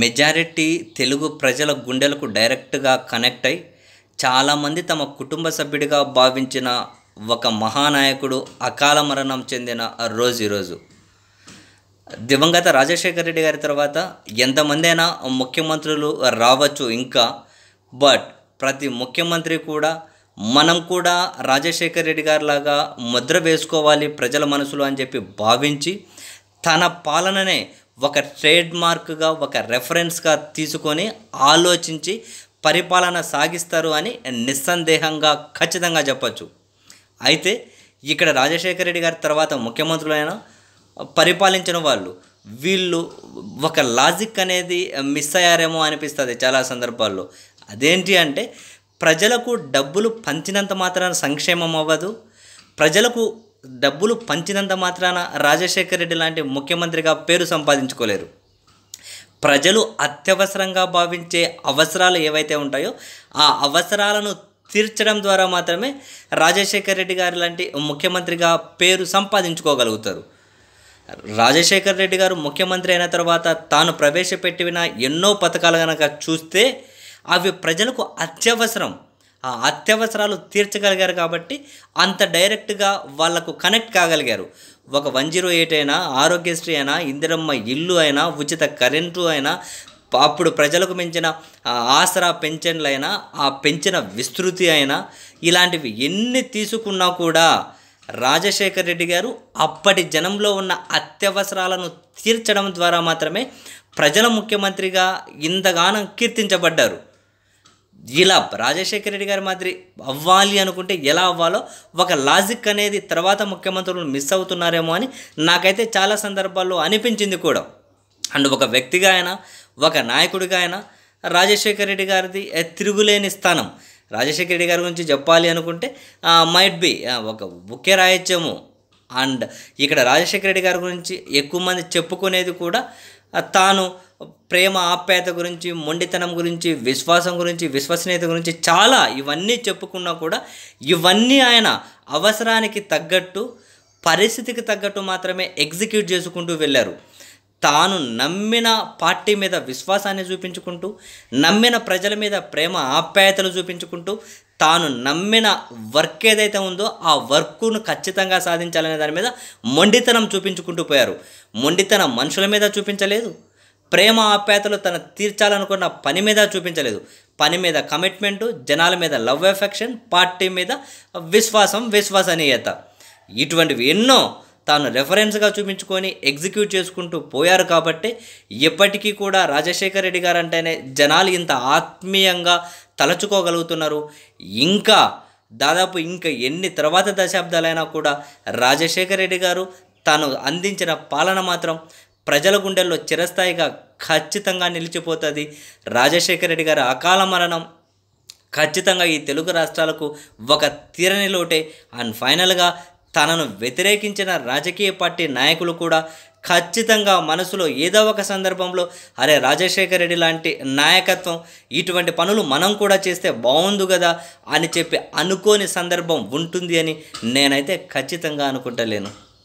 majority Telugu ప్రజల గుండెలకు డైరెక్ట్గా కనెక్ట్ అయి చాలామంది తమ కుటుంబ సభ్యుడిగా భావించిన ఒక మహానాయకుడు అకాల మరణం చెందిన రోజు ఈరోజు దివంగత రాజశేఖర రెడ్డి గారి తర్వాత ఎంతమంది అయినా ముఖ్యమంత్రులు రావచ్చు ఇంకా బట్ ప్రతి ముఖ్యమంత్రి కూడా మనం కూడా రాజశేఖర రెడ్డి గారిలాగా ముద్ర వేసుకోవాలి ప్రజల మనసులో అని చెప్పి భావించి తన పాలననే ఒక ట్రేడ్ మార్క్గా ఒక రెఫరెన్స్గా తీసుకొని ఆలోచించి పరిపాలన సాగిస్తారు అని నిస్సందేహంగా ఖచ్చితంగా చెప్పచ్చు అయితే ఇక్కడ రాజశేఖర రెడ్డి గారి తర్వాత ముఖ్యమంత్రులైన పరిపాలించిన వాళ్ళు వీళ్ళు ఒక లాజిక్ అనేది మిస్ అయ్యారేమో అనిపిస్తుంది చాలా సందర్భాల్లో అదేంటి అంటే ప్రజలకు డబ్బులు పంచినంత మాత్రాన సంక్షేమం అవ్వదు ప్రజలకు డబ్బులు పంచినంత మాత్రాన రాజశేఖర రెడ్డి లాంటి ముఖ్యమంత్రిగా పేరు సంపాదించుకోలేరు ప్రజలు అత్యవసరంగా భావించే అవసరాలు ఏవైతే ఉంటాయో ఆ అవసరాలను తీర్చడం ద్వారా మాత్రమే రాజశేఖర రెడ్డి గారు లాంటి ముఖ్యమంత్రిగా పేరు సంపాదించుకోగలుగుతారు రాజశేఖర రెడ్డి గారు ముఖ్యమంత్రి అయిన తర్వాత తాను ప్రవేశపెట్టిన ఎన్నో పథకాలు కనుక చూస్తే అవి ప్రజలకు అత్యవసరం ఆ అత్యవసరాలు తీర్చగలిగారు కాబట్టి అంత డైరెక్ట్గా వాళ్లకు కనెక్ట్ కాగలిగారు ఒక వన్ జీరో ఎయిట్ అయినా ఆరోగ్యశ్రీ అయినా ఇందిరమ్మ ఇల్లు అయినా ఉచిత కరెంటు అయినా అప్పుడు ప్రజలకు మించిన ఆసరా పెన్షన్లైనా ఆ పెంచిన విస్తృతి అయినా ఇలాంటివి ఎన్ని తీసుకున్నా కూడా రాజశేఖర్ రెడ్డి గారు అప్పటి జనంలో ఉన్న అత్యవసరాలను తీర్చడం ద్వారా మాత్రమే ప్రజల ముఖ్యమంత్రిగా ఇంతగానం కీర్తించబడ్డారు ఇలా రాజశేఖర రెడ్డి గారి మాదిరి అవ్వాలి అనుకుంటే ఎలా అవ్వాలో ఒక లాజిక్ అనేది తర్వాత ముఖ్యమంత్రులు మిస్ అవుతున్నారేమో అని నాకైతే చాలా సందర్భాల్లో అనిపించింది కూడా అండ్ ఒక వ్యక్తిగా ఆయన ఒక నాయకుడిగా అయినా రాజశేఖర రెడ్డి గారిది తిరుగులేని స్థానం రాజశేఖర రెడ్డి గారి గురించి చెప్పాలి అనుకుంటే మైట్ బి ఒక ఒకే రాయచ్యము అండ్ ఇక్కడ రాజశేఖర రెడ్డి గారి గురించి ఎక్కువ మంది చెప్పుకునేది కూడా తాను ప్రేమ ఆప్యాయత గురించి మొండితనం గురించి విశ్వాసం గురించి విశ్వసనీయత గురించి చాలా ఇవన్నీ చెప్పుకున్నా కూడా ఇవన్నీ ఆయన అవసరానికి తగ్గట్టు పరిస్థితికి తగ్గట్టు మాత్రమే ఎగ్జిక్యూట్ చేసుకుంటూ వెళ్ళారు తాను నమ్మిన పార్టీ మీద విశ్వాసాన్ని చూపించుకుంటూ నమ్మిన ప్రజల మీద ప్రేమ ఆప్యాయతలు చూపించుకుంటూ తాను నమ్మిన వర్క్ ఏదైతే ఉందో ఆ వర్క్ను ఖచ్చితంగా సాధించాలనే దాని మీద మొండితనం చూపించుకుంటూ పోయారు మొండితనం మనుషుల మీద చూపించలేదు ప్రేమ ఆప్యాయతలు తన తీర్చాలనుకున్న పని మీద చూపించలేదు పని మీద కమిట్మెంటు జనాల మీద లవ్ ఎఫెక్షన్ పార్టీ మీద విశ్వాసం విశ్వసనీయత ఇటువంటివి ఎన్నో తాను రెఫరెన్స్గా చూపించుకొని ఎగ్జిక్యూట్ చేసుకుంటూ పోయారు కాబట్టి ఎప్పటికీ కూడా రాజశేఖర రెడ్డి గారు అంటేనే జనాలు ఇంత ఆత్మీయంగా తలచుకోగలుగుతున్నారు ఇంకా దాదాపు ఇంకా ఎన్ని తర్వాత దశాబ్దాలైనా కూడా రాజశేఖర రెడ్డి గారు తాను అందించిన పాలన మాత్రం ప్రజల గుండెల్లో చిరస్థాయిగా ఖచ్చితంగా నిలిచిపోతుంది రాజశేఖర రెడ్డి గారి అకాల మరణం ఖచ్చితంగా ఈ తెలుగు రాష్ట్రాలకు ఒక తీరని లోటే అండ్ ఫైనల్గా తనను వ్యతిరేకించిన రాజకీయ పార్టీ నాయకులు కూడా ఖచ్చితంగా మనసులో ఏదో ఒక సందర్భంలో అరే రాజశేఖర రెడ్డి లాంటి నాయకత్వం ఇటువంటి పనులు మనం కూడా చేస్తే బాగుంది కదా అని చెప్పి అనుకోని సందర్భం ఉంటుంది అని నేనైతే ఖచ్చితంగా అనుకుంటలేను